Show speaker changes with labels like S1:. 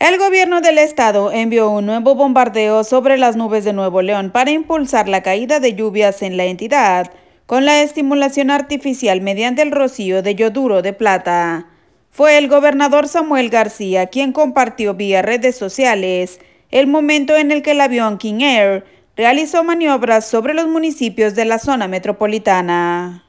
S1: El gobierno del estado envió un nuevo bombardeo sobre las nubes de Nuevo León para impulsar la caída de lluvias en la entidad con la estimulación artificial mediante el rocío de yoduro de plata. Fue el gobernador Samuel García quien compartió vía redes sociales el momento en el que el avión King Air realizó maniobras sobre los municipios de la zona metropolitana.